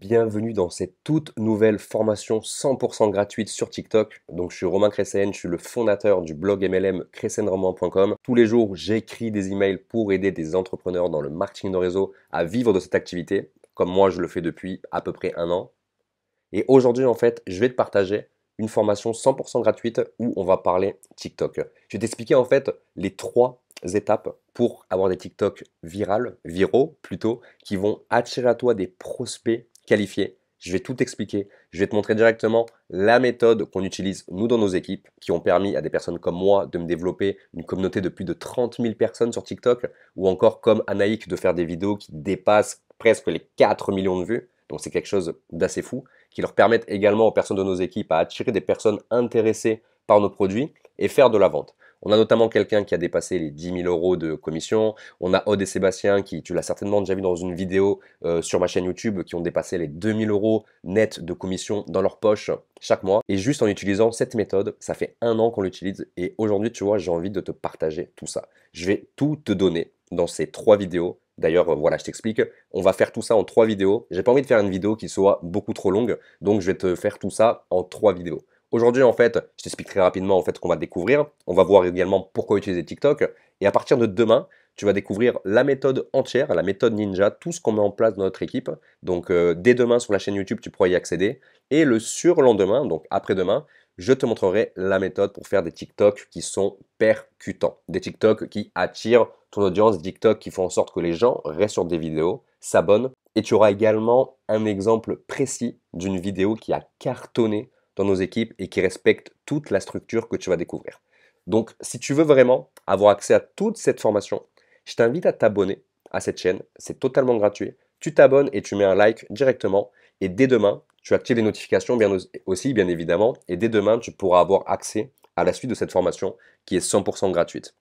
Bienvenue dans cette toute nouvelle formation 100% gratuite sur TikTok. Donc je suis Romain Cressen, je suis le fondateur du blog MLM cressenromain.com. Tous les jours, j'écris des emails pour aider des entrepreneurs dans le marketing de réseau à vivre de cette activité, comme moi je le fais depuis à peu près un an. Et aujourd'hui en fait, je vais te partager une formation 100% gratuite où on va parler TikTok. Je vais t'expliquer en fait les trois étapes pour avoir des TikTok virales, viraux plutôt, qui vont attirer à toi des prospects Qualifié, Je vais tout expliquer. Je vais te montrer directement la méthode qu'on utilise nous dans nos équipes qui ont permis à des personnes comme moi de me développer une communauté de plus de 30 000 personnes sur TikTok ou encore comme Anaïk de faire des vidéos qui dépassent presque les 4 millions de vues. Donc c'est quelque chose d'assez fou qui leur permettent également aux personnes de nos équipes à attirer des personnes intéressées par nos produits et faire de la vente. On a notamment quelqu'un qui a dépassé les 10 000 euros de commission. On a Od et Sébastien qui, tu l'as certainement déjà vu dans une vidéo euh, sur ma chaîne YouTube, qui ont dépassé les 2 000 euros net de commission dans leur poche chaque mois. Et juste en utilisant cette méthode, ça fait un an qu'on l'utilise. Et aujourd'hui, tu vois, j'ai envie de te partager tout ça. Je vais tout te donner dans ces trois vidéos. D'ailleurs, euh, voilà, je t'explique. On va faire tout ça en trois vidéos. J'ai pas envie de faire une vidéo qui soit beaucoup trop longue, donc je vais te faire tout ça en trois vidéos. Aujourd'hui, en fait, je t'explique très rapidement en fait, ce qu'on va découvrir. On va voir également pourquoi utiliser TikTok. Et à partir de demain, tu vas découvrir la méthode entière, la méthode ninja, tout ce qu'on met en place dans notre équipe. Donc, euh, dès demain sur la chaîne YouTube, tu pourras y accéder. Et le surlendemain, donc après-demain, je te montrerai la méthode pour faire des TikTok qui sont percutants. Des TikTok qui attirent ton audience, TikTok qui font en sorte que les gens restent sur des vidéos, s'abonnent. Et tu auras également un exemple précis d'une vidéo qui a cartonné dans nos équipes et qui respectent toute la structure que tu vas découvrir. Donc, si tu veux vraiment avoir accès à toute cette formation, je t'invite à t'abonner à cette chaîne. C'est totalement gratuit. Tu t'abonnes et tu mets un like directement. Et dès demain, tu actives les notifications bien aussi, bien évidemment. Et dès demain, tu pourras avoir accès à la suite de cette formation qui est 100% gratuite.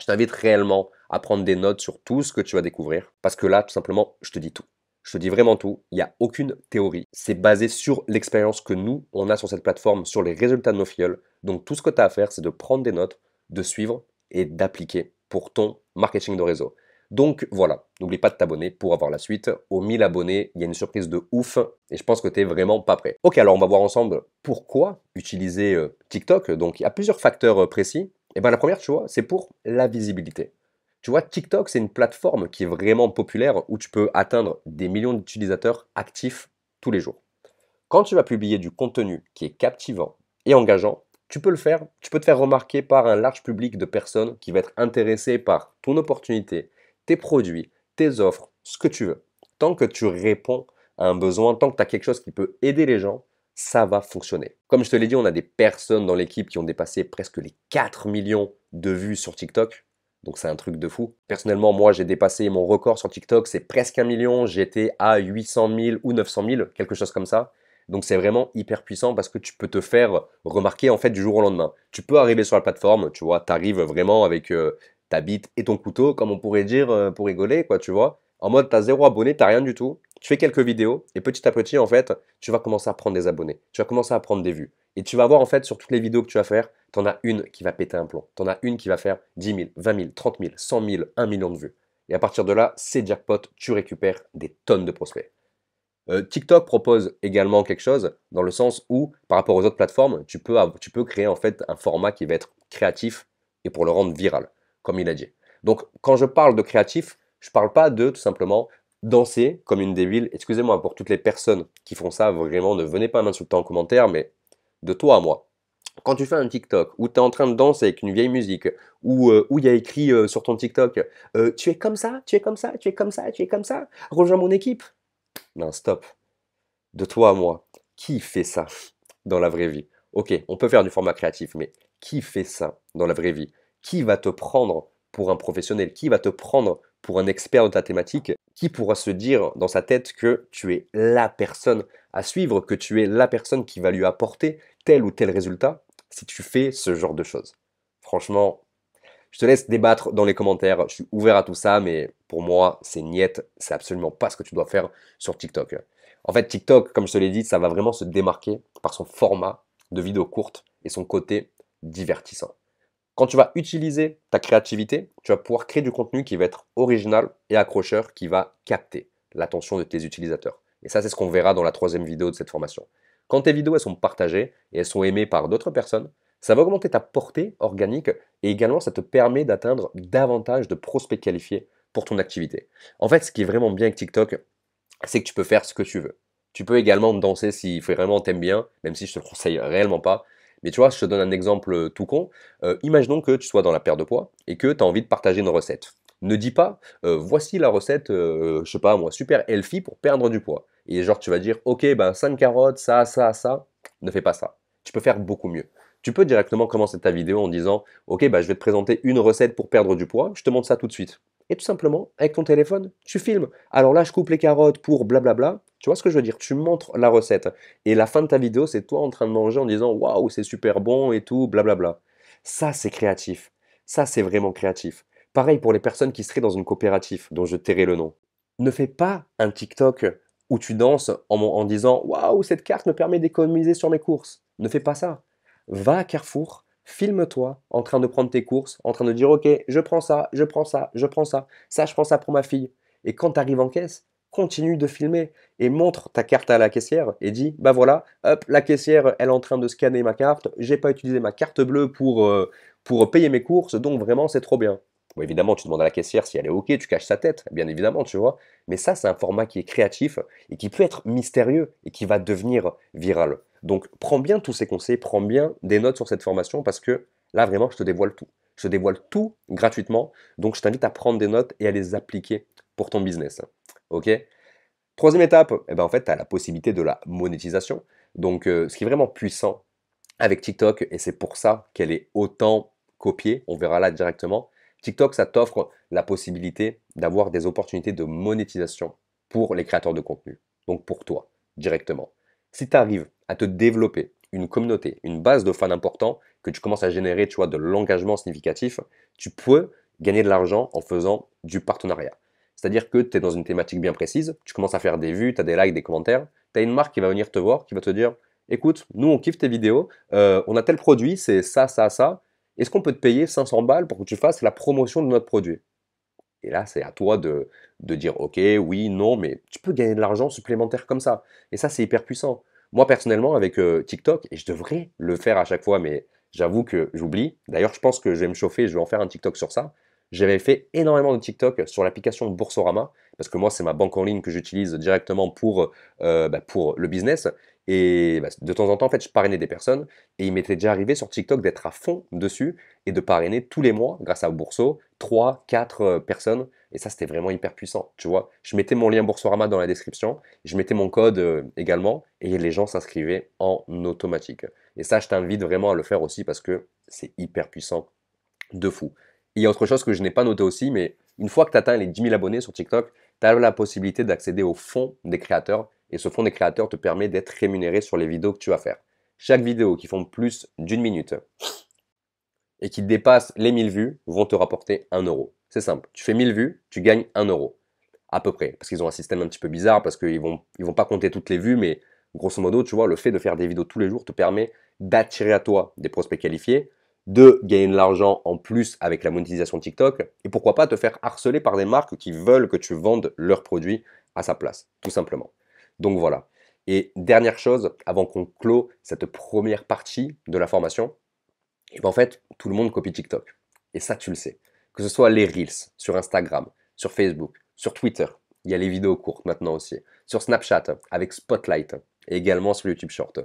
Je t'invite réellement à prendre des notes sur tout ce que tu vas découvrir parce que là, tout simplement, je te dis tout. Je te dis vraiment tout, il n'y a aucune théorie. C'est basé sur l'expérience que nous, on a sur cette plateforme, sur les résultats de nos fioles. Donc tout ce que tu as à faire, c'est de prendre des notes, de suivre et d'appliquer pour ton marketing de réseau. Donc voilà, n'oublie pas de t'abonner pour avoir la suite. Aux 1000 abonnés, il y a une surprise de ouf et je pense que tu vraiment pas prêt. Ok, alors on va voir ensemble pourquoi utiliser euh, TikTok. Donc il y a plusieurs facteurs euh, précis. Et eh bien la première, tu vois, c'est pour la visibilité. Tu vois, TikTok, c'est une plateforme qui est vraiment populaire où tu peux atteindre des millions d'utilisateurs actifs tous les jours. Quand tu vas publier du contenu qui est captivant et engageant, tu peux le faire, tu peux te faire remarquer par un large public de personnes qui va être intéressé par ton opportunité, tes produits, tes offres, ce que tu veux. Tant que tu réponds à un besoin, tant que tu as quelque chose qui peut aider les gens, ça va fonctionner. Comme je te l'ai dit, on a des personnes dans l'équipe qui ont dépassé presque les 4 millions de vues sur TikTok. Donc c'est un truc de fou. Personnellement, moi, j'ai dépassé mon record sur TikTok, c'est presque un million. J'étais à 800 000 ou 900 000, quelque chose comme ça. Donc c'est vraiment hyper puissant parce que tu peux te faire remarquer en fait du jour au lendemain. Tu peux arriver sur la plateforme, tu vois, t'arrives vraiment avec euh, ta bite et ton couteau, comme on pourrait dire euh, pour rigoler, quoi, tu vois. En mode, t'as zéro abonné, t'as rien du tout. Tu fais quelques vidéos et petit à petit, en fait, tu vas commencer à prendre des abonnés. Tu vas commencer à prendre des vues. Et tu vas voir, en fait, sur toutes les vidéos que tu vas faire, t'en as une qui va péter un plomb. en as une qui va faire 10 000, 20 000, 30 000, 100 000, 1 million de vues. Et à partir de là, c'est jackpot, tu récupères des tonnes de prospects. Euh, TikTok propose également quelque chose dans le sens où, par rapport aux autres plateformes, tu peux, tu peux créer en fait un format qui va être créatif et pour le rendre viral, comme il a dit. Donc, quand je parle de créatif, je ne parle pas de tout simplement danser comme une débile. Excusez-moi pour toutes les personnes qui font ça, vraiment, ne venez pas m'insulter en commentaire, mais de toi à moi, quand tu fais un TikTok où tu es en train de danser avec une vieille musique, euh, où il y a écrit euh, sur ton TikTok euh, Tu es comme ça, tu es comme ça, tu es comme ça, tu es comme ça, rejoins mon équipe. Non, stop. De toi à moi, qui fait ça dans la vraie vie Ok, on peut faire du format créatif, mais qui fait ça dans la vraie vie Qui va te prendre pour un professionnel Qui va te prendre pour un expert de ta thématique Qui pourra se dire dans sa tête que tu es la personne à suivre, que tu es la personne qui va lui apporter tel ou tel résultat si tu fais ce genre de choses. Franchement, je te laisse débattre dans les commentaires. Je suis ouvert à tout ça, mais pour moi, c'est niette. C'est absolument pas ce que tu dois faire sur TikTok. En fait, TikTok, comme je te l'ai dit, ça va vraiment se démarquer par son format de vidéo courte et son côté divertissant. Quand tu vas utiliser ta créativité, tu vas pouvoir créer du contenu qui va être original et accrocheur, qui va capter l'attention de tes utilisateurs. Et ça, c'est ce qu'on verra dans la troisième vidéo de cette formation. Quand tes vidéos elles sont partagées et elles sont aimées par d'autres personnes, ça va augmenter ta portée organique et également ça te permet d'atteindre davantage de prospects qualifiés pour ton activité. En fait, ce qui est vraiment bien avec TikTok, c'est que tu peux faire ce que tu veux. Tu peux également danser si vraiment t'aimes bien, même si je te conseille réellement pas. Mais tu vois, je te donne un exemple tout con. Euh, imaginons que tu sois dans la perte de poids et que tu as envie de partager une recette. Ne dis pas, euh, voici la recette, je euh, je sais pas moi, super healthy pour perdre du poids. Et genre, tu vas dire, ok, ben 5 carottes, ça, ça, ça, ne fais pas ça. Tu peux faire beaucoup mieux. Tu peux directement commencer ta vidéo en disant, ok, ben, je vais te présenter une recette pour perdre du poids, je te montre ça tout de suite. Et tout simplement, avec ton téléphone, tu filmes. Alors là, je coupe les carottes pour blablabla. Tu vois ce que je veux dire Tu montres la recette. Et la fin de ta vidéo, c'est toi en train de manger en disant, waouh, c'est super bon et tout, blablabla. Ça, c'est créatif. Ça, c'est vraiment créatif. Pareil pour les personnes qui seraient dans une coopérative, dont je tairai le nom. Ne fais pas un TikTok où tu danses en, disant Waouh, cette carte me permet d'économiser sur mes courses. Ne fais pas ça. Va à Carrefour, filme-toi en train de prendre tes courses, en train de dire Ok, je prends ça, je prends ça, je prends ça, ça, je prends ça pour ma fille. Et quand tu arrives en caisse, continue de filmer et montre ta carte à la caissière et dis Bah voilà, hop, la caissière, elle est en train de scanner ma carte, j'ai pas utilisé ma carte bleue pour, euh, pour payer mes courses, donc vraiment, c'est trop bien. Evidemment, évidemment, tu demandes à la caissière si elle est OK, tu caches sa tête, bien évidemment, tu vois. Mais ça, c'est un format qui est créatif et qui peut être mystérieux et qui va devenir viral. Donc, prends bien tous ces conseils, prends bien des notes sur cette formation parce que là, vraiment, je te dévoile tout. Je te dévoile tout gratuitement. Donc, je t'invite à prendre des notes et à les appliquer pour ton business. OK Troisième étape, eh ben, en fait, tu as la possibilité de la monétisation. Donc, euh, ce qui est vraiment puissant avec TikTok, et c'est pour ça qu'elle est autant copiée, on verra là directement, TikTok, ça t'offre la possibilité d'avoir des opportunités de monétisation pour les créateurs de contenu, donc pour toi directement. Si tu arrives à te développer une communauté, une base de fans importants, que tu commences à générer tu vois, de l'engagement significatif, tu peux gagner de l'argent en faisant du partenariat. C'est-à-dire que tu es dans une thématique bien précise, tu commences à faire des vues, tu as des likes, des commentaires, tu as une marque qui va venir te voir, qui va te dire écoute, nous on kiffe tes vidéos, euh, on a tel produit, c'est ça, ça, ça, est-ce qu'on peut te payer 500 balles pour que tu fasses la promotion de notre produit Et là, c'est à toi de, dire, ok, oui, non, mais tu peux gagner de l'argent supplémentaire comme ça. Et ça, c'est hyper puissant. Moi, personnellement, avec euh, TikTok, et je devrais le faire à chaque fois, mais j'avoue que j'oublie. D'ailleurs, je pense que je vais me chauffer, je vais en faire un TikTok sur ça. J'avais fait énormément de TikTok sur l'application Boursorama, parce que moi, c'est ma banque en ligne que j'utilise directement pour, euh, bah, pour le business. Et bah, de temps en temps, en fait, je parrainais des personnes et il m'était déjà arrivé sur TikTok d'être à fond dessus et de parrainer tous les mois, grâce à Bourseau, 3, 4 personnes. Et ça, c'était vraiment hyper puissant, tu vois. Je mettais mon lien Boursorama dans la description, je mettais mon code euh, également et les gens s'inscrivaient en automatique. Et ça, je t'invite vraiment à le faire aussi parce que c'est hyper puissant de fou. il y a autre chose que je n'ai pas noté aussi, mais une fois que tu atteins les 10 000 abonnés sur TikTok, tu as la possibilité d'accéder au fond des créateurs et ce fonds des créateurs te permet d'être rémunéré sur les vidéos que tu vas faire. Chaque vidéo qui font plus d'une minute et qui dépasse les 1000 vues vont te rapporter 1 euro. C'est simple. Tu fais 1000 vues, tu gagnes 1 euro. À peu près. Parce qu'ils ont un système un petit peu bizarre, parce qu'ils vont, ils vont pas compter toutes les vues, mais grosso modo, tu vois, le fait de faire des vidéos tous les jours te permet d'attirer à toi des prospects qualifiés, de gagner de l'argent en plus avec la monétisation TikTok, et pourquoi pas te faire harceler par des marques qui veulent que tu vendes leurs produits à sa place, tout simplement. Donc voilà. Et dernière chose, avant qu'on clôt cette première partie de la formation, eh ben, en fait, tout le monde copie TikTok. Et ça, tu le sais. Que ce soit les Reels sur Instagram, sur Facebook, sur Twitter, il y a les vidéos courtes maintenant aussi, sur Snapchat avec Spotlight et également sur YouTube Short.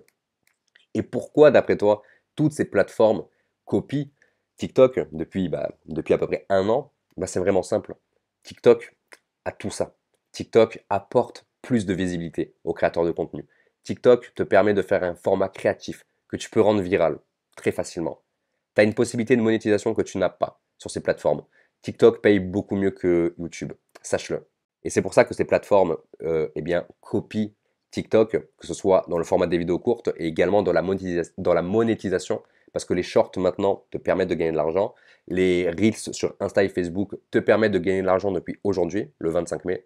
Et pourquoi, d'après toi, toutes ces plateformes copient TikTok depuis, bah, depuis à peu près un an bah, C'est vraiment simple. TikTok a tout ça. TikTok apporte plus de visibilité aux créateurs de contenu. TikTok te permet de faire un format créatif que tu peux rendre viral très facilement. Tu as une possibilité de monétisation que tu n'as pas sur ces plateformes. TikTok paye beaucoup mieux que YouTube, sache-le. Et c'est pour ça que ces plateformes euh, eh bien, copient TikTok, que ce soit dans le format des vidéos courtes et également dans la, monétisation, dans la monétisation parce que les shorts maintenant te permettent de gagner de l'argent. Les reels sur Insta et Facebook te permettent de gagner de l'argent depuis aujourd'hui, le 25 mai.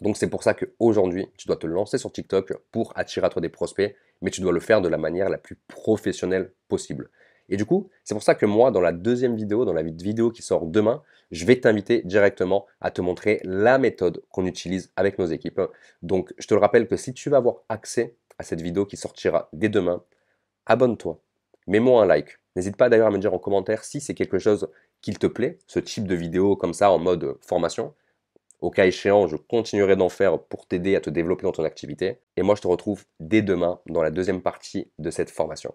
Donc c'est pour ça qu'aujourd'hui, tu dois te lancer sur TikTok pour attirer à toi des prospects, mais tu dois le faire de la manière la plus professionnelle possible. Et du coup, c'est pour ça que moi, dans la deuxième vidéo, dans la vidéo qui sort demain, je vais t'inviter directement à te montrer la méthode qu'on utilise avec nos équipes. Donc, je te le rappelle que si tu veux avoir accès à cette vidéo qui sortira dès demain, abonne-toi, mets-moi un like. N'hésite pas d'ailleurs à me dire en commentaire si c'est quelque chose qu'il te plaît, ce type de vidéo comme ça en mode formation. Au cas échéant, je continuerai d'en faire pour t'aider à te développer dans ton activité. Et moi, je te retrouve dès demain dans la deuxième partie de cette formation.